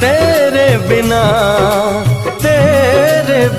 तेरे बिना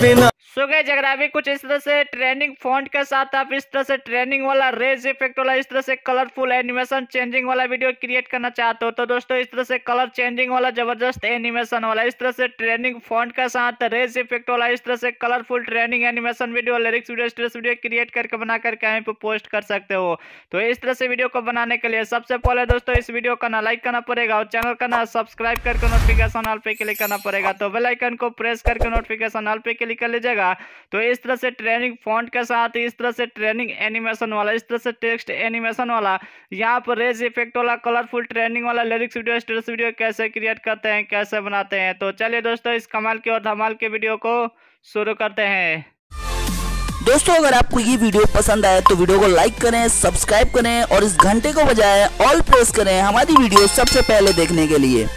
बिना सो गए अभी कुछ इस तरह से ट्रेनिंग फॉन्ट के साथ आप इस तरह से ट्रेनिंग वाला रेज इफेक्ट वाला इस तरह से कलरफुल एनिमेशन चेंजिंग वाला वीडियो क्रिएट करना चाहते हो तो दोस्तों इस तरह से कलर चेंजिंग वाला जबरदस्त एनिमेशन वाला इस तरह से ट्रेनिंग फॉन्ट के साथ रेज इफेक्ट वाला इस तरह से colourful training animation video lyrics video stress video create करके बना करके यहाँ पे पोस्ट कर सकते हो तो इस तरह से वीडियो को बनाने के लिए सबसे पहले दोस्तों इस वीडियो का ना लाइक करना पड़ेगा और चैनल का ना सब्सक्राइब करके नोटिफिकेशन ऑल पे क्लिक करना पड़ेगा तो बेलाइकन को प्रेस करके नोटिफिकेशन ऑल पे क्लिक कर लीजिएगा तो इस तरह से ट्रेनिंग फॉन्ट के साथ इस तरह से ट्रेनिंग एनिमेशन वाला इस तरह से टेक्स्ट एनिमेशन वाला यहाँ पर रेज इफेक्ट वाला कलरफुल ट्रेनिंग वाला लिरिक्स वीडियो स्टेटस वीडियो कैसे क्रिएट करते हैं कैसे बनाते हैं तो चलिए दोस्तों इस कमाल की और धमाल के वीडियो को शुरू करते हैं दोस्तों अगर आपको ये वीडियो पसंद आए तो वीडियो को लाइक करें सब्सक्राइब करें और इस घंटे को बजाय ऑल प्रेस करें हमारी वीडियो सबसे पहले देखने के लिए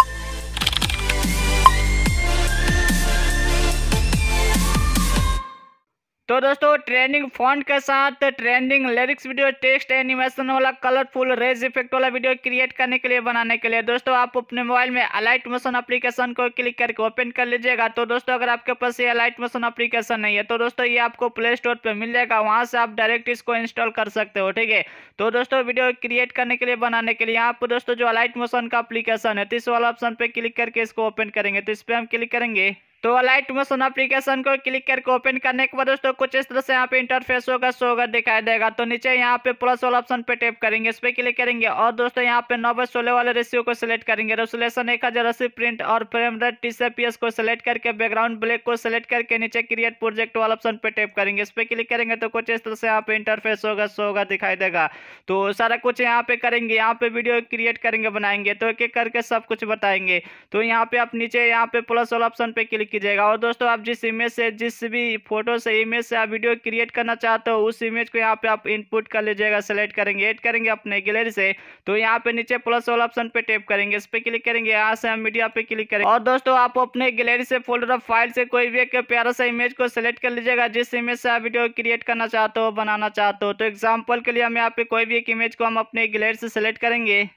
दोस्तों ट्रेंडिंग फॉन्ट के साथ trending lyrics video text animation वाला कलरफुल रेज इफेक्ट वाला वीडियो क्रिएट करने के लिए बनाने के लिए दोस्तों आप अपने मोबाइल में अलाइट मोशन एप्लीकेशन को क्लिक करके ओपन कर लीजिएगा तो दोस्तों अगर आपके पास ये अलाइट मोशन एप्लीकेशन नहीं है तो दोस्तों ये आपको प्ले स्टोर पर मिल जाएगा वहाँ से आप डायरेक्ट इसको इंस्टॉल कर सकते हो ठीक है तो दोस्तों वीडियो क्रिएट करने के लिए बनाने के लिए यहाँ पर दोस्तों जो अलाइट मोशन का अप्लीकेशन है तो इस वाला ऑप्शन पर क्लिक करके इसको ओपन करेंगे तो इस पर हम क्लिक करेंगे तो लाइट मोशन अप्लीकेशन को क्लिक करके ओपन करने के बाद दोस्तों कुछ इस तरह से यहाँ पे इंटरफेस होगा सो होगा दिखाई देगा तो नीचे यहाँ पे प्लस वाला ऑप्शन पे टैप करेंगे इस पर क्लिक करेंगे और दोस्तों यहाँ पे नौ सोलह वाले रेशियो को सिलेक्ट करेंगे रेसोलेशन एक हज़ार अस्सी प्रिंट और frame rate T P S को सिलेक्ट करके बैकग्राउंड ब्लैक को सिलेक्ट करके नीचे क्रिएट प्रोजेक्ट वाला ऑप्शन पे टैप करेंगे इस पर क्लिक करेंगे तो कुछ इस तरह से यहाँ पे इंटरफेस होगा सो होगा दिखाई देगा तो सारा कुछ यहाँ पे करेंगे यहाँ पे वीडियो क्रिएट करेंगे बनाएंगे तो एक एक करके सब कुछ बताएंगे तो यहाँ पे आप नीचे यहाँ पे प्लस वाला ऑप्शन पे क्लिक क्लिक कीजिएगा और दोस्तों आप जिस इमेज से जिस भी फोटो से इमेज से आप वीडियो क्रिएट करना चाहते हो उस इमेज को यहाँ पे आप इनपुट कर लीजिएगा सेलेक्ट करेंगे एड करेंगे अपने गैलरी से तो यहाँ पे नीचे प्लस वाला ऑप्शन पे टेप करेंगे इस पर क्लिक करेंगे यहाँ से हम मीडिया पे क्लिक करेंगे और दोस्तों आप अपने गैलरी से फोल्डर ऑफ फाइल से कोई भी एक प्यारा सा इमेज को सिलेक्ट कर लीजिएगा जिस इमेज से आप वीडियो क्रिएट करना चाहते हो बनाना चाहते हो तो एग्जाम्पल के लिए हम यहाँ पे कोई भी एक इमेज को हम अपने गैलरी से सिलेक्ट करेंगे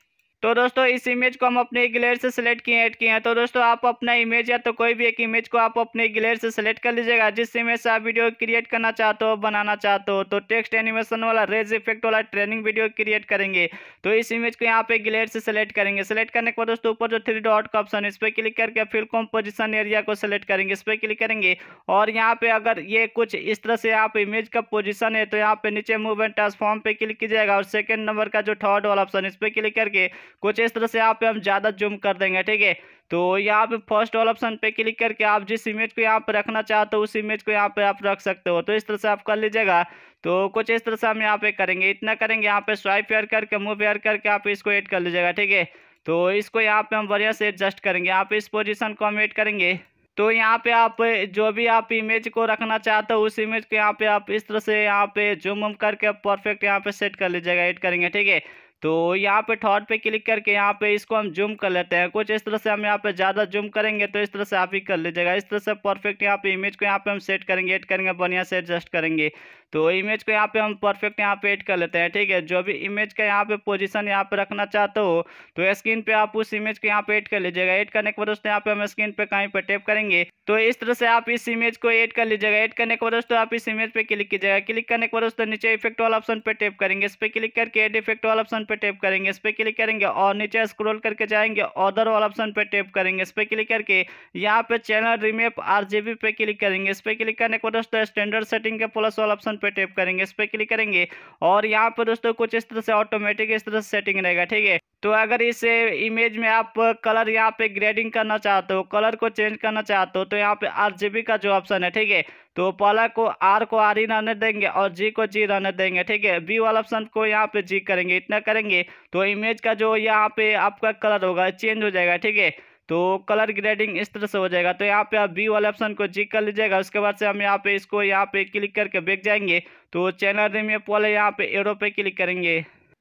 तो दोस्तों इस इमेज को हम अपने ग्लेयर से सेलेक्ट किए ऐड किए हैं तो दोस्तों आप अपना इमेज या तो कोई भी एक इमेज को आप अपने ग्लेयर से सेलेक्ट कर लीजिएगा जिस इमेज से आप वीडियो क्रिएट करना चाहते हो बनाना चाहते हो तो टेक्स्ट एनिमेशन वाला रेज इफेक्ट वाला ट्रेनिंग वीडियो क्रिएट करेंगे तो इस इमेज को यहाँ पे ग्लेयर से सेलेक्ट करेंगे सेलेक्ट करने के बाद दोस्तों ऊपर जो थ्री डॉट का ऑप्शन है इस पर क्लिक करके फिर कॉम्पोजिशन एरिया को सेलेक्ट करेंगे इस पर क्लिक करेंगे और यहाँ पे अगर ये कुछ इस तरह से यहाँ इमेज का पोजिशन है तो यहाँ पे नीचे मूवमेंट ट्रांसफॉर्म पे क्लिक कीजिएगा और सेकेंड नंबर का जो थर्ड वाला ऑप्शन इस पर क्लिक करके कुछ इस तरह से यहाँ पे हम ज़्यादा जूम कर देंगे ठीक है तो यहाँ पे फर्स्ट ऑल ऑप्शन पे क्लिक करके आप जिस इमेज को यहाँ पे रखना चाहते हो उस इमेज को यहाँ पे आप रख सकते हो तो इस तरह से आप कर लीजिएगा तो कुछ इस तरह से हम यहाँ पे करेंगे इतना करेंगे यहाँ पे स्वाइप एयर करके मूव एयर करके आप इसको एड कर लीजिएगा ठीक है तो इसको यहाँ पे हम बढ़िया से एडजस्ट करेंगे यहाँ इस पोजिशन को हम एड करेंगे तो यहाँ पे आप जो भी आप इमेज को रखना चाहते हो उस इमेज को यहाँ पे आप इस तरह से यहाँ पे जूम वूम करके परफेक्ट यहाँ पे सेट कर लीजिएगा एड करेंगे ठीक है तो यहाँ पे थॉट पे क्लिक करके यहाँ पे इसको हम जूम कर लेते हैं कुछ इस तरह से हम यहाँ पे ज़्यादा जूम करेंगे तो इस तरह से आप ही कर लीजिएगा इस तरह से परफेक्ट यहाँ पे इमेज को यहाँ पे हम सेट करेंगे एड करेंगे बढ़िया से एडजस्ट करेंगे तो इमेज को यहाँ पे हम परफेक्ट यहाँ पे एड कर लेते हैं ठीक है जो भी इमेज का यहाँ पे पोजिशन यहाँ पे रखना चाहते हो तो स्क्रीन पर आप उस इमेज को यहाँ पे एड कर लीजिएगा एड करने के बाद दोस्तों यहाँ पे हम स्क्रीन पर कहीं पर टेप करेंगे तो इस तरह से आप इस इमेज को एड कर लीजिएगा एड करने के बाद दोस्तों आप इस इमेज पे क्लिक कीजिएगा क्लिक करने के बाद दोस्तों नीचे इफेक्ट वाला ऑप्शन पर टेप करेंगे इस पर क्लिक करके एड इफेक्ट वाला ऑप्शन पे टैप करेंगे इस पर क्लिक करेंगे और नीचे स्क्रॉल करके जाएंगे ऑर्डर वाला ऑप्शन पे टैप करेंगे इस पर क्लिक करके यहाँ पे चैनल रिमेप आर पे क्लिक करेंगे इस पर क्लिक करने के दोस्तों स्टैंडर्ड सेटिंग के प्लस वाला ऑप्शन पे टैप करेंगे इस पर क्लिक करेंगे और यहाँ पर दोस्तों कुछ इस तरह से ऑटोमेटिक इस तरह से सेटिंग रहेगा ठीक है तो अगर इस इमेज में आप कलर यहाँ पे ग्रेडिंग करना चाहते हो कलर को चेंज करना चाहते हो तो यहाँ पे बी का जो ऑप्शन है ठीक है तो पहला को आर को आर ही रहने देंगे और जी को जी रहने देंगे ठीक है बी वाला ऑप्शन को यहाँ पे जी करेंगे इतना करेंगे तो इमेज का जो यहाँ पे आपका कलर होगा चेंज हो जाएगा ठीक है तो कलर ग्रेडिंग इस तरह से हो जाएगा तो यहाँ पे आप बी वाले ऑप्शन को जी कर लीजिएगा उसके बाद से हम यहाँ पे इसको यहाँ पे क्लिक करके बैक जाएंगे तो चैनल रिमेप पहले यहाँ पे एरो पे क्लिक करेंगे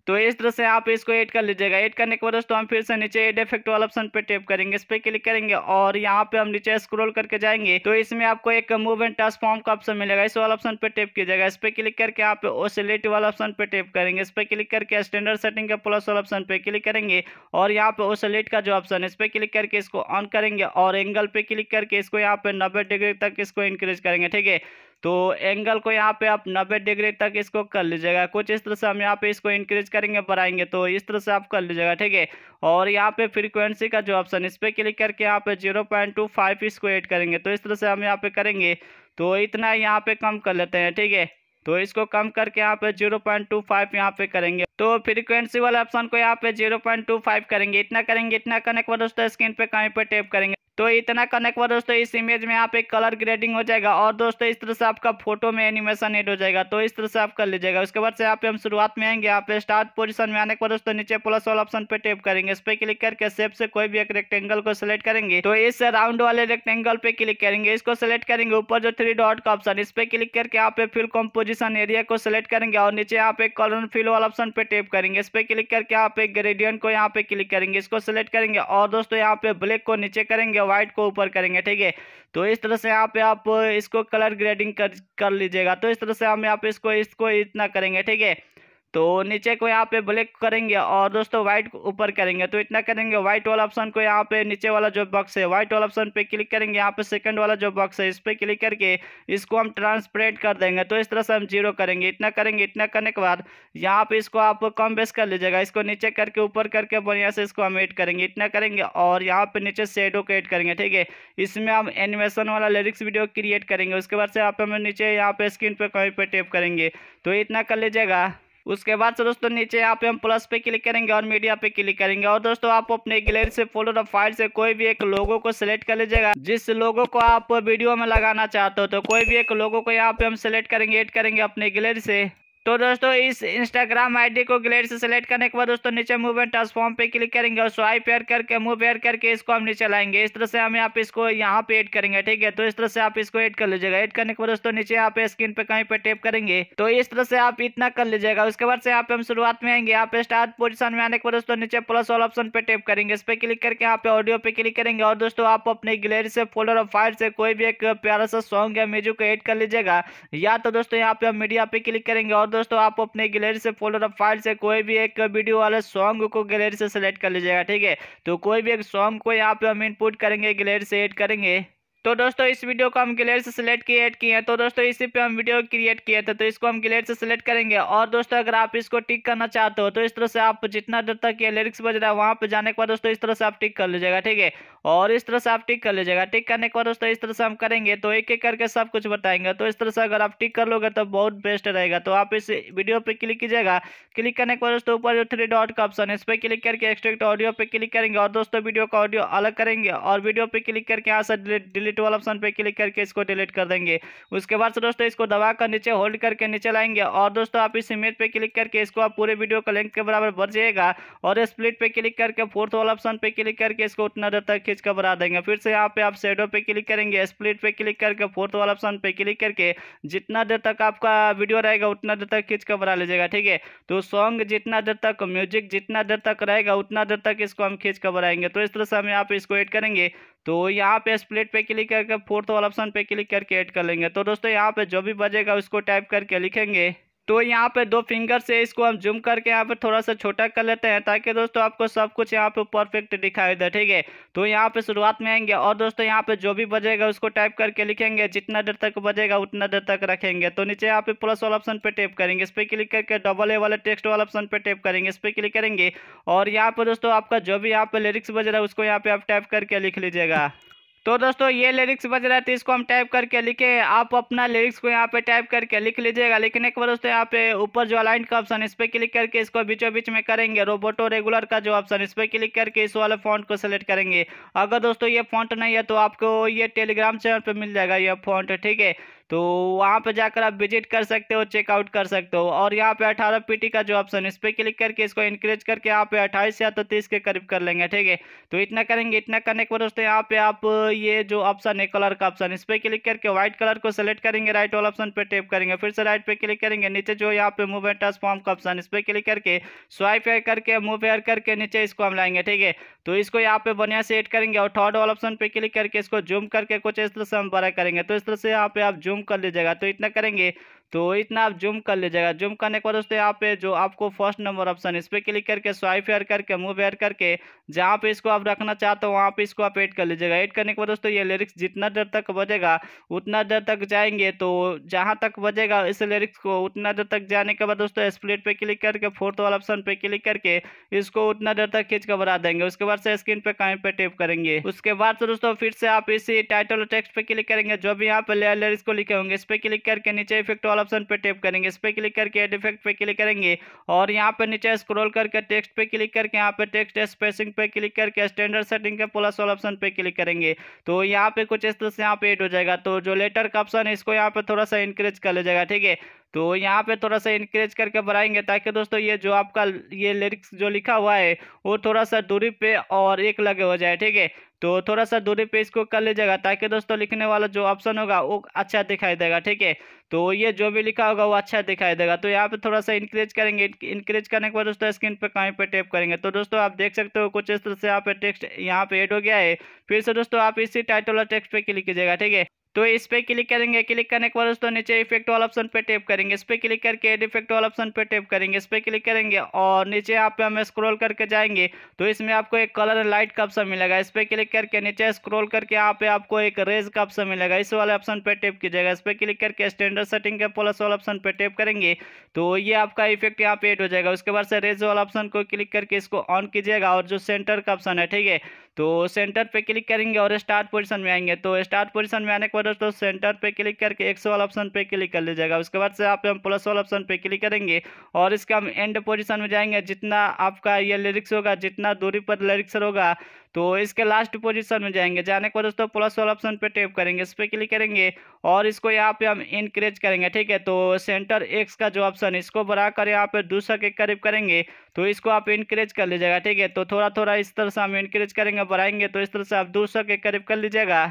तो इस तरह से आप इसको ऐड कर लीजिएगा ऐड करने के बाद दोस्तों हम फिर से नीचे एड इफेक्ट वाला ऑप्शन पे टैप करेंगे इस पर क्लिक करेंगे और यहाँ पे हम नीचे स्क्रॉल करके जाएंगे तो इसमें आपको एक मूव एंड ट्रांसफॉर्म का ऑप्शन मिलेगा इस वाला ऑप्शन पे टैप कीजिएगा इस पर क्लिक करके आप ओसिलेट वाला ऑप्शन पे टैप करेंगे इस पर क्लिक करके स्टैंडर्ड सेटिंग का प्लस वाला ऑप्शन पे क्लिक करेंगे और यहाँ पे ओसिलेट का जो ऑप्शन है इस पर क्लिक करके इसको ऑन करेंगे और एंगल पे क्लिक करके इसको यहाँ पे नब्बे डिग्री तक इसको इंक्रीज करेंगे ठीक है तो एंगल को यहाँ पे आप नब्बे डिग्री तक इसको कर लीजिएगा कुछ इस तरह से हम यहाँ पे इसको इंक्रीज करेंगे बढ़ाएंगे तो इस तरह से आप कर लीजिएगा ठीक है और यहाँ पे फ्रीक्वेंसी का जो ऑप्शन इस पर क्लिक करके यहाँ पे जीरो पॉइंट टू फाइव इसको एड करेंगे तो इस तरह से हम यहाँ पे करेंगे तो इतना यहाँ पे कम कर लेते हैं ठीक है तो इसको कम करके यहाँ पे जीरो पॉइंट टू फाइव यहाँ पे करेंगे तो फ्रीक्वेंसी वाले ऑप्शन को यहाँ पे जीरो पॉइंट टू फाइव करेंगे इतना करेंगे इतना करने के बाद उसका स्क्रीन पे कहीं पे टेप करेंगे तो इतना करने के बाद दोस्तों इस इमेज में यहाँ पे कलर ग्रेडिंग हो जाएगा और दोस्तों इस तरह से आपका फोटो में एनिमेशन एड हो जाएगा तो इस तरह से आप कर लीजिएगा उसके बाद से आप हम शुरुआत में आएंगे यहाँ पे स्टार्ट पोजीशन में आने के बाद दोस्तों नीचे प्लस वाला ऑप्शन पे टेप करेंगे इस पर क्लिक करके सेप से कोई भी एक रेक्टेंगल को सिलेक्ट करेंगे तो इस राउंड वाले रेक्टेंगल पे क्लिक करेंगे इसको सिलेक्ट करेंगे ऊपर जो थ्री डॉट का ऑप्शन इस पे क्लिक करके आप फिल कॉम्पोजिशन एरिया को सिलेक्ट करेंगे और नीचे आप एक कलर फिल वाला ऑप्शन पे टेप करेंगे इस पर क्लिक करके आप एक ग्रेडियंट को यहाँ पे क्लिक करेंगे इसको सिलेक्ट करेंगे और दोस्तों यहाँ पे ब्लैक को नीचे करेंगे या व्हाइट को ऊपर करेंगे ठीक है तो इस तरह से यहाँ पे आप इसको कलर ग्रेडिंग कर कर लीजिएगा तो इस तरह से हम यहाँ पे इसको इसको इतना करेंगे ठीक है तो नीचे को यहाँ पे ब्लैक करेंगे और दोस्तों व्हाइट को ऊपर करेंगे तो इतना करेंगे व्हाइट वाला ऑप्शन को यहाँ पे नीचे वाला जो बॉक्स है व्हाइट वाला ऑप्शन पे क्लिक करेंगे यहाँ पे सेकंड वाला जो बॉक्स है इस पर क्लिक करके इसको हम ट्रांसपरेंट कर देंगे तो इस तरह से हम जीरो करेंगे इतना करेंगे इतना करने के बाद यहाँ पे इसको आप कम बेस कर लीजिएगा इसको नीचे करके ऊपर करके बढ़िया से इसको हम एड करेंगे इतना करेंगे और यहाँ पे नीचे शेडो को एड करेंगे ठीक है इसमें हम एनिमेशन वाला लिरिक्स वीडियो क्रिएट करेंगे उसके बाद से आप हम नीचे यहाँ पे स्क्रीन पर कहीं पर टेप करेंगे तो इतना कर लीजिएगा उसके बाद से दोस्तों नीचे यहाँ पे हम प्लस पे क्लिक करेंगे और मीडिया पे क्लिक करेंगे और दोस्तों आप अपने गैलरी से फोटो और फाइल से कोई भी एक लोगो को सिलेक्ट कर लीजिएगा जिस लोगो को आप वीडियो में लगाना चाहते हो तो कोई भी एक लोगो को यहाँ पे हम सिलेक्ट करेंगे एड करेंगे अपने गैलरी से तो दोस्तों इस इंस्टाग्राम आईडी को ग्लेड से सेलेक्ट करने के बाद दोस्तों नीचे मूव एंड ट्रांसफॉर्म पे क्लिक करेंगे और स्वाइप एयर करके मूव एयर करके इसको हम नीचे लाएंगे इस तरह से हम आप इसको यहाँ पे ऐड करेंगे ठीक है तो इस तरह से आप इसको ऐड कर लीजिएगा ऐड करने के बाद दोस्तों नीचे यहाँ पे स्क्रीन पे कहीं पे टेप करेंगे तो इस तरह से आप इतना कर लीजिएगा उसके बाद से यहाँ पे हम शुरुआत में आएंगे यहाँ पे स्टार्ट पोजिशन में आने के बाद दोस्तों नीचे प्लस वाल ऑप्शन पे टेप करेंगे इस पर क्लिक करके यहाँ पे ऑडियो पे क्लिक करेंगे और दोस्तों आप अपने ग्लेड से फोल्डर और फाइल से कोई भी एक प्यारा सा सॉन्ग या म्यूजिक को एड कर लीजिएगा या तो दोस्तों यहाँ पे हम मीडिया पे क्लिक करेंगे और दोस्तों आप अपने गैलरी से फोल्डर फाइल से कोई भी एक वीडियो वाले सॉन्ग को गैलरी से सेलेक्ट कर लीजिएगा ठीक है तो कोई भी एक सॉन्ग को यहाँ पे हम इनपुट करेंगे गैलरी से एड करेंगे तो दोस्तों इस वीडियो को हम क्लियर से सिलेक्ट क्रिएट किए हैं तो दोस्तों इसी पे हम वीडियो क्रिएट किए थे तो इसको हम क्लियर से सिलेक्ट करेंगे और दोस्तों अगर आप इसको टिक करना चाहते हो तो इस तरह से आप जितना देर तक ये लिरिक्स बज रहा है वहाँ पर जाने के बाद दोस्तों इस तरह से आप टिक कर लीजिएगा ठीक है और इस तरह से आप टिक कर लीजिएगा टिक करने के बाद दोस्तों इस तरह से हम करेंगे तो एक एक करके सब कुछ बताएंगे तो इस तरह से अगर आप टिक कर लोगे तो बहुत बेस्ट रहेगा तो आप इस वीडियो पर क्लिक कीजिएगा क्लिक करने के बाद दोस्तों ऊपर जो थ्री डॉट का ऑप्शन है इस पर क्लिक करके एक्सट्रेक्ट ऑडियो पर क्लिक करेंगे और दोस्तों वीडियो का ऑडियो अलग करेंगे और वीडियो पर क्लिक करके यहाँ से डिलीट डिलीट वाला ऑप्शन पे क्लिक करके इसको डिलीट कर देंगे उसके बाद से दोस्तों इसको दबा कर नीचे होल्ड करके नीचे लाएंगे और दोस्तों आप इस इमेज पे क्लिक करके इसको आप पूरे वीडियो का लिंक के बराबर बढ़ जाएगा और स्प्लिट पे क्लिक करके फोर्थ वाला ऑप्शन पे क्लिक करके इसको उतना देर तक खींच कर बढ़ा देंगे फिर से यहाँ पे आप शेडो पे क्लिक करेंगे स्प्लिट पे क्लिक करके फोर्थ वाला ऑप्शन पे क्लिक करके जितना देर तक आपका वीडियो रहेगा उतना देर तक खींच कर बढ़ा लीजिएगा ठीक है तो सॉन्ग जितना देर तक म्यूजिक जितना देर तक रहेगा उतना देर तक इसको हम खींच कर बढ़ाएंगे तो इस तरह से हम यहाँ पे इसको एड करेंगे तो यहाँ पे स्प्लिट पे क्लिक करके फोर्थ वाला ऑप्शन पे क्लिक करके ऐड कर लेंगे तो दोस्तों यहाँ पे जो भी बजेगा उसको टाइप करके लिखेंगे तो यहाँ पे दो फिंगर से इसको हम जूम करके यहाँ पे थोड़ा सा छोटा कर लेते हैं ताकि दोस्तों आपको सब कुछ यहाँ पे परफेक्ट दिखाई दे ठीक है तो यहाँ पे शुरुआत में आएंगे और दोस्तों यहाँ पे जो भी बजेगा उसको टाइप करके लिखेंगे जितना देर तक बजेगा उतना देर तक रखेंगे तो नीचे यहाँ पे प्लस वाला ऑप्शन पर टेप करेंगे इस पर क्लिक करके डबल ए वाले टेक्स्ट वाला ऑप्शन पर टेप करेंगे इस पर क्लिक करेंगे और यहाँ पर दोस्तों आपका जो भी यहाँ पे लिरिक्स बज रहा है उसको यहाँ पे आप टाइप करके लिख लीजिएगा तो दोस्तों ये लिरिक्स बज रहा था इसको हम टाइप करके लिखे आप अपना लिरिक्स को यहाँ पे टाइप करके लिख लीजिएगा लेकिन एक बार दोस्तों यहाँ पे ऊपर जो अलाइन का ऑप्शन इस पर क्लिक करके इसको बीचों बीच में करेंगे रोबोटो रेगुलर का जो ऑप्शन इस पर क्लिक करके इस वाले फॉन्ट को सेलेक्ट करेंगे अगर दोस्तों ये फॉन्ट नहीं है तो आपको ये टेलीग्राम चैनल पर मिल जाएगा ये फॉन्ट ठीक है तो वहाँ पर जाकर आप विजिट कर सकते हो चेकआउट कर सकते हो और यहाँ पे अठारह पीटी का जो ऑप्शन इस पर क्लिक करके इसको इंक्रेज करके यहाँ पे अट्ठाईस या तो तीस के करीब कर लेंगे ठीक है तो इतना करेंगे इतना करने के बाद दोस्तों यहाँ पे आप ये जो ऑप्शन है कलर का ऑप्शन इस पर क्लिक करके व्हाइट कलर को सेलेक्ट करेंगे राइट वाला ऑप्शन पे टेप करेंगे फिर से राइट पे क्लिक करेंगे नीचे जो यहाँ पे मूव एंड ट्रांसफॉर्म का ऑप्शन इस पर क्लिक करके स्वाइप एयर करके मूव एयर करके नीचे इसको हम लाएंगे ठीक है तो इसको यहाँ पे बढ़िया से एड करेंगे और थर्ड वाला ऑप्शन पे क्लिक करके इसको जूम करके कुछ इस तरह से हम बड़ा करेंगे तो इस तरह से यहाँ पे आप जूम कर लीजिएगा तो इतना करेंगे तो इतना आप जूम कर लीजिएगा जूम करने के बाद दोस्तों यहाँ पे जो आपको फर्स्ट नंबर ऑप्शन इस पर क्लिक करके स्वाइप एयर करके मूव एयर करके जहाँ पे इसको आप रखना चाहते हो वहाँ पे इसको आप एड कर लीजिएगा एड करने के बाद दोस्तों ये लिरिक्स जितना देर तक बजेगा उतना देर तक जाएंगे तो जहाँ तक बजेगा इस लिरिक्स को उतना देर तक जाने के बाद दोस्तों स्प्लिट पर क्लिक करके फोर्थ वाला ऑप्शन पर क्लिक करके इसको उतना देर तक खींच कर बढ़ा देंगे उसके बाद से स्क्रीन पर कहीं पर टेप करेंगे उसके बाद से दोस्तों फिर से आप इसी टाइटल और टेक्स्ट पे क्लिक करेंगे जो भी यहाँ पे लिरिक्स को लिखे होंगे इस पर क्लिक करके नीचे इफेक्ट वाला ऑप्शन पे टैप करेंगे इस पर क्लिक करके एड इफेक्ट पे क्लिक करेंगे और यहाँ पे नीचे स्क्रॉल करके टेक्स्ट पे क्लिक करके यहाँ पे टेक्स्ट स्पेसिंग पे क्लिक करके स्टैंडर्ड सेटिंग के प्लस वाला ऑप्शन पे क्लिक करेंगे तो यहाँ पे कुछ इस तरह से यहाँ पे एड हो जाएगा तो जो लेटर का ऑप्शन है इसको यहाँ पे थोड़ा सा इंक्रीज कर ले जाएगा ठीक है तो यहाँ पे थोड़ा सा इंक्रेज करके बढ़ाएंगे ताकि दोस्तों ये जो आपका ये लिरिक्स जो लिखा हुआ है वो थोड़ा सा दूरी पे और एक लगे हो जाए ठीक है तो थोड़ा सा दूरी पे इसको कर लीजिएगा ताकि दोस्तों लिखने वाला जो ऑप्शन होगा वो अच्छा दिखाई देगा ठीक है तो ये जो भी लिखा होगा वो अच्छा दिखाई देगा तो यहाँ पे थोड़ा सा इंक्रीज करेंगे इंक्रीज करने के बाद दोस्तों स्क्रीन पे कहीं पे टैप करेंगे तो दोस्तों आप देख सकते हो कुछ इस तरह से यहाँ पे टेक्स्ट यहाँ पे एड हो गया है फिर से दोस्तों आप इसी टाइटल और टेक्स्ट पे क्लिक कीजिएगा ठीक है तो इस पर क्लिक करेंगे क्लिक करने के बाद दोस्तों नीचे इफेक्ट वाला ऑप्शन पे टैप करेंगे इस पर क्लिक करके एड इफेक्ट वाला ऑप्शन पे टैप करेंगे इस पर क्लिक करेंगे और नीचे यहाँ पे हम स्क्रॉल करके जाएंगे तो इसमें आपको एक कलर लाइट का ऑप्शन मिलेगा इस पर क्लिक करके नीचे स्क्रॉल करके यहाँ पे आपको एक रेज का ऑप्शन मिलेगा इस वाले ऑप्शन पर टैप कीजिएगा इस पर क्लिक करके स्टैंडर्ड सेटिंग के प्लस वाला ऑप्शन पर टैप करेंगे तो ये आपका इफेक्ट यहाँ पे एड हो जाएगा उसके बाद से रेज वाला ऑप्शन को क्लिक करके इसको ऑन कीजिएगा और जो सेंटर का ऑप्शन है ठीक है तो सेंटर पे क्लिक करेंगे और स्टार्ट पोजीशन में आएंगे तो स्टार्ट पोजीशन में आने के बाद दोस्तों सेंटर पे क्लिक करके एक्स वाला ऑप्शन पे क्लिक कर लीजिएगा उसके बाद से आप हम प्लस वाला ऑप्शन पे क्लिक करेंगे और इसका हम एंड पोजिशन में जाएंगे जितना आपका ये लिरिक्स होगा जितना दूरी पर लिरिक्स होगा तो इसके लास्ट पोजीशन में जाएंगे जाने के बाद दोस्तों प्लस वाला ऑप्शन पे टैप करेंगे इस पर क्लिक करेंगे और इसको यहाँ पे हम इंक्रेज करेंगे ठीक है तो सेंटर एक्स का जो ऑप्शन है इसको बढ़ाकर यहाँ पे दूसरा के करीब करेंगे तो इसको आप इंक्रेज कर लीजिएगा ठीक है तो थोड़ा थोड़ा इस तरह से हम इंक्रेज करेंगे बढ़ाएंगे तो इस तरह से आप दूसरा के करीब कर लीजिएगा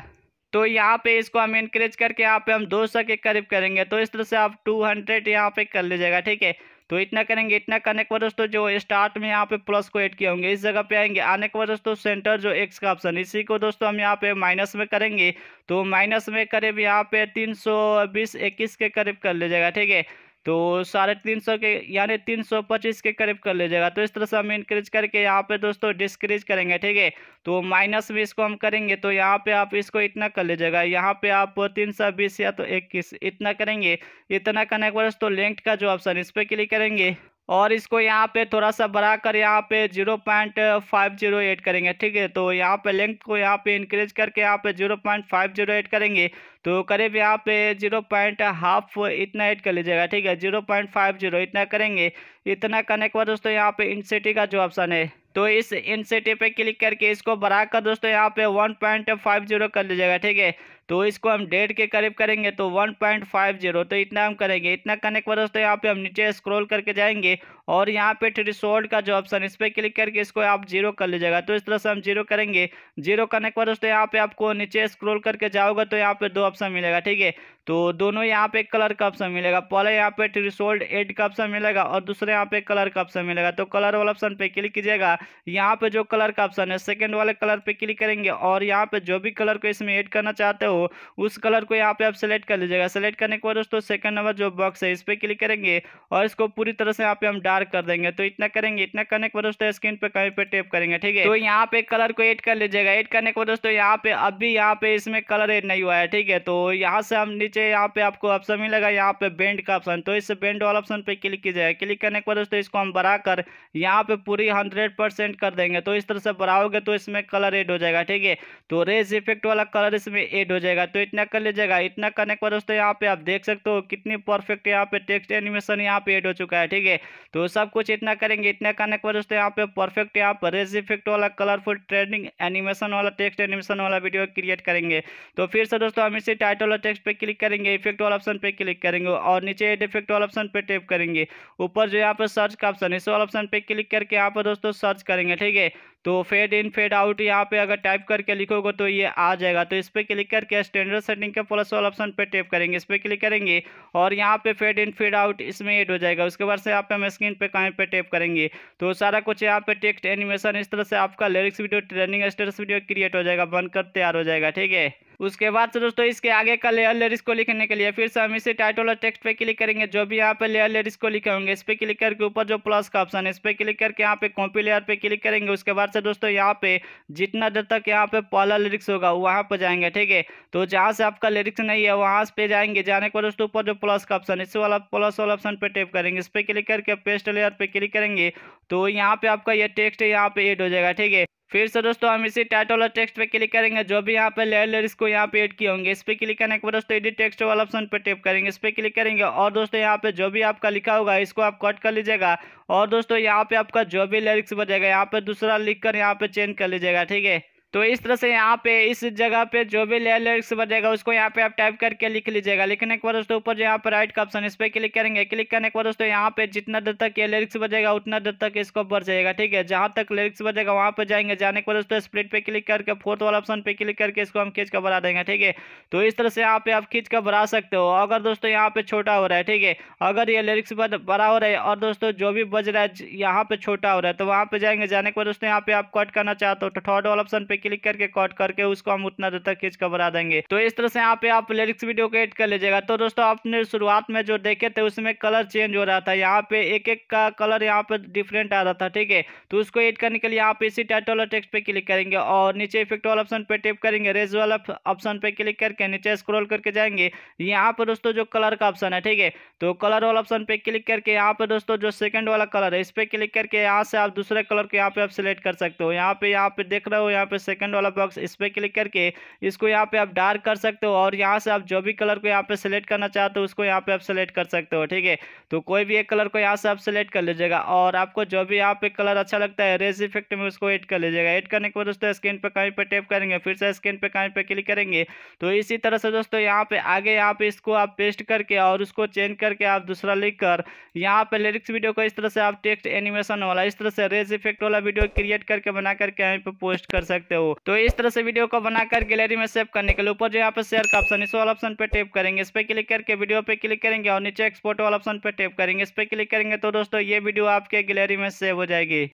तो यहाँ पे इसको हम इंक्रेज करके यहाँ पे हम दो सौ के करीब करेंगे तो इस तरह से आप टू हंड्रेड यहाँ पे कर लीजिएगा ठीक है तो इतना करेंगे इतना करने के बाद दोस्तों जो स्टार्ट में यहाँ पे प्लस को ऐड किए होंगे इस जगह पे आएंगे आने के बाद दोस्तों सेंटर जो एक्स का ऑप्शन इसी को दोस्तों हम यहाँ पे माइनस में करेंगे तो माइनस में करीब यहाँ पे तीन सौ बीस इक्कीस के करीब कर लीजिएगा ठीक है तो साढ़े तीन सौ के यानी तीन सौ पच्चीस के करीब कर लीजिएगा तो इस तरह से हम इंक्रीज करके यहाँ पे दोस्तों डिस्क्रीज करेंगे ठीक है तो माइनस में इसको हम करेंगे तो यहाँ पे आप इसको इतना कर लीजिएगा यहाँ पे आप तीन सौ बीस या तो इक्कीस इतना करेंगे इतना करने के बाद दोस्तों लेंथ का जो ऑप्शन इस पर क्लिक करेंगे और इसको यहाँ पे थोड़ा सा बढ़ा कर यहाँ पे zero point five zero eight करेंगे ठीक है तो यहाँ पे लेंथ को यहाँ पे इंक्रीज करके यहाँ पे zero point five zero eight करेंगे तो करीब यहाँ पे जीरो पॉइंट हाफ इतना ऐड कर लीजिएगा ठीक है जीरो पॉइंट फाइव जीरो इतना करेंगे इतना करने के बाद दोस्तों यहाँ पे इन का जो ऑप्शन है तो इस सिटी पे क्लिक करके इसको बढ़ाकर दोस्तों यहाँ पे 1.50 कर लीजिएगा ठीक है तो इसको हम डेढ़ के करीब करेंगे तो 1.50 तो इतना हम करेंगे इतना करने के बाद दोस्तों यहाँ पे हम नीचे स्क्रॉल करके जाएंगे और यहाँ पे ट्रिसोल्ड का जो ऑप्शन इस पर क्लिक करके इसको आप जीरो कर लीजिएगा तो इस तरह से हम जीरो करेंगे जीरो करने के बाद दोस्तों यहाँ पे आपको नीचे स्क्रोल करके जाओगे तो यहाँ पे दो ऑप्शन मिलेगा ठीक है तो दोनों यहाँ पे कलर का ऑप्शन मिलेगा पहले यहाँ पे ट्रिसोल्ड एड का ऑप्शन मिलेगा और दूसरे यहाँ पे कलर का ऑप्शन मिलेगा तो कलर वाला ऑप्शन पे क्लिक कीजिएगा यहाँ पे जो कलर का ऑप्शन है सेकंड वाले कलर पे क्लिक करेंगे और यहाँ पे जो भी कलर को इसमें ऐड करना चाहते हो उस कलर को यहाँ पे आप सेलेक्ट कर लीजिएगा सेलेक्ट करने के बाद दोस्तों सेकंड नंबर जो बॉक्स है इस पर क्लिक करेंगे और इसको पूरी तरह से यहाँ पे हम डार्क कलर कर देंगे तो इतना करेंगे इतना करने के बाद दोस्तों स्क्रीन पे कहीं पे टेप करेंगे ठीक है तो यहाँ पे कलर को एड कर लीजिएगा एड करने के बाद दोस्तों यहाँ पे अभी यहाँ पे इसमें कलर एड नहीं हुआ है ठीक है तो यहाँ से हम नीचे यहाँ पे आपको ऑप्शन मिलेगा यहाँ पे बेंड का ऑप्शन तो इस बेंड वाला ऑप्शन पे क्लिक कीजिएगा क्लिक करने के बाद दोस्तों इसको हम बढ़ा कर यहाँ पे पूरी हंड्रेड परसेंट कर देंगे तो इस तरह से बढ़ाओगे तो इसमें कलर एड हो जाएगा ठीक है तो रेज इफेक्ट वाला कलर इसमें एड हो जाएगा तो इतना कर लीजिएगा इतना करने के बाद दोस्तों यहाँ पे आप देख सकते हो कितनी परफेक्ट यहाँ पे टेक्स्ट एनिमेशन यहाँ पे एड हो चुका है ठीक है तो तो सब कुछ इतना करेंगे इतना करने के बाद दोस्तों यहाँ पे परफेक्ट यहाँ पर रेज इफेक्ट वाला कलरफुल ट्रेंडिंग एनिमेशन वाला टेक्स्ट एनिमेशन वाला वीडियो क्रिएट करेंगे तो फिर से दोस्तों हम इसी टाइटल वाला टेक्स्ट पे क्लिक करेंगे इफेक्ट वाला ऑप्शन पे क्लिक करेंगे और नीचे एड इफेक्ट वाला ऑप्शन पे टेप करेंगे ऊपर जो यहाँ पर सर्च का ऑप्शन इस वाला ऑप्शन पे क्लिक करके यहाँ पर दोस्तों सर्च करेंगे ठीक है तो फेड इन फेड आउट यहाँ पे अगर टाइप करके लिखोगे तो ये आ जाएगा तो इस पर क्लिक करके स्टैंडर्ड सेटिंग के प्लस वाला ऑप्शन पे टैप करेंगे इस पर क्लिक करेंगे और यहाँ पे फेड इन फेड आउट इसमें एड हो जाएगा उसके बाद से यहाँ पे हम स्क्रीन स्क्रीन पर कहीं पे टैप करेंगे तो सारा कुछ यहाँ पे टेक्स्ट एनिमेशन इस तरह से आपका lyrics video trending status video create हो जाएगा बनकर तैयार हो जाएगा ठीक है उसके बाद से दोस्तों इसके आगे का लेयर लेयर इसको लिखने के लिए फिर से हम इसी टाइटल और टेक्स्ट पे क्लिक करेंगे जो भी यहाँ पे लेयर लेयर इसको लिखे होंगे इस पर क्लिक करके ऊपर जो प्लस का ऑप्शन है इस पर क्लिक करके यहाँ पे कॉपी लेयर पे क्लिक करेंगे उसके बाद से दोस्तों यहाँ पे जितना देर तक यहाँ पे पहला लिरिक्स होगा वहाँ पर जाएंगे ठीक है तो जहाँ से आपका लिरिक्स नहीं है वहाँ पे जाएंगे जाने के बाद दोस्तों ऊपर जो प्लस का ऑप्शन इस वाला प्लस वाला ऑप्शन पर टेप करेंगे इस पर क्लिक करके पेस्ट लेयर पर क्लिक करेंगे तो यहाँ पे आपका ये टेक्स्ट यहाँ पे एड हो जाएगा ठीक है फिर से दोस्तों हम इसी टाइटल और टेक्स्ट पे क्लिक करेंगे जो भी यहाँ पे लेयर लेयर इसको यहाँ पे एड किए होंगे इस पर क्लिक करने के बाद दोस्तों एडिट टेक्स्ट वाला ऑप्शन पे टैप करेंगे इस पर क्लिक करेंगे और दोस्तों यहाँ पे जो भी आपका लिखा होगा इसको आप कट कर लीजिएगा और दोस्तों यहाँ पे आपका जो भी लिरिक्स बजेगा यहाँ पे दूसरा लिख कर यहाँ पे चेंज कर लीजिएगा ठीक है तो इस तरह से यहाँ पे इस जगह पे जो भी लेयर लिरिक्स जाएगा उसको यहाँ पे आप टाइप करके लिख लीजिएगा लिखने के बाद दोस्तों ऊपर जो यहाँ पर राइट का ऑप्शन इस पर क्लिक करेंगे क्लिक करने के बाद दोस्तों यहाँ पे जितना देर तक ये लिरिक्स जाएगा उतना देर तक इसको बढ़ जाएगा ठीक है जहाँ तक लिरिक्स जाएगा वहाँ पर जाएंगे जाने के बाद दोस्तों स्प्लिट पर क्लिक करके फोर्थ वाला ऑप्शन पर क्लिक करके इसको हम खींच कर बढ़ा देंगे ठीक है तो इस तरह से यहाँ पे आप खींच कर बढ़ा सकते हो अगर दोस्तों यहाँ पे छोटा हो रहा है ठीक है अगर ये लिरिक्स बड़ा हो रहा है और दोस्तों जो भी बज रहा है यहाँ पे छोटा हो रहा है तो वहाँ पे जाएंगे जाने के बाद दोस्तों यहाँ पे आप कट करना चाहते हो तो थर्ड वाला ऑप्शन पे क्लिक करके कॉट करके उसको हम उतना दूर तक खींच कर बढ़ा देंगे तो इस तरह से यहाँ पे आप लिरिक्स वीडियो को एड कर लीजिएगा तो दोस्तों आपने शुरुआत में जो देखे थे उसमें कलर चेंज हो रहा था यहाँ पे एक एक का कलर यहाँ पे डिफरेंट आ रहा था ठीक है तो उसको एड करने के लिए यहाँ पे इसी टाइटल और टेक्स्ट पे क्लिक करेंगे और नीचे इफेक्ट वाला ऑप्शन पे टिप करेंगे रेज वाला ऑप्शन पे क्लिक करके नीचे स्क्रोल करके जाएंगे यहाँ पर दोस्तों जो कलर का ऑप्शन है ठीक है तो कलर वाला ऑप्शन पे क्लिक करके यहाँ पे दोस्तों जो सेकंड वाला कलर है इस पर क्लिक करके यहाँ से आप दूसरे कलर को यहाँ पे आप सिलेक्ट कर सकते हो यहाँ पे यहाँ पे देख रहे हो यहाँ पे सेकंड वाला बॉक्स इस पर क्लिक करके इसको यहाँ पे आप डार्क कर सकते हो और यहाँ से आप जो भी कलर को यहाँ पे सेलेक्ट करना चाहते हो उसको यहाँ पे आप सेलेक्ट कर सकते हो ठीक है तो कोई भी एक कलर को यहाँ से आप सेलेक्ट कर लीजिएगा और आपको जो भी यहाँ पे कलर अच्छा लगता है रेज इफेक्ट में उसको एड कर लीजिएगा एड करने के बाद दोस्तों स्क्रीन पर कहीं पर टेप करेंगे फिर से स्क्रीन पर कहीं पर क्लिक करेंगे तो इसी तरह से दोस्तों यहाँ पे आगे यहाँ पे इसको आप पेस्ट करके और उसको चेंज करके आप दूसरा लिख कर यहाँ पे लिरिक्स वीडियो को इस तरह से आप टेक्स्ट एनिमेशन वाला इस तरह से रेज इफेक्ट वाला वीडियो क्रिएट करके बना करके यहाँ पर पोस्ट कर सकते हो हो तो इस तरह से वीडियो को बनाकर गैलरी में सेव करने के लिए ऊपर जो यहाँ पे शेयर का ऑप्शन इस वाला ऑप्शन पे टेप करेंगे इस पर क्लिक करके वीडियो पे क्लिक करेंगे और नीचे एक्सपोर्ट वाला ऑप्शन पे टेप करेंगे इस पर क्लिक करेंगे तो दोस्तों ये वीडियो आपके गैलरी में सेव हो जाएगी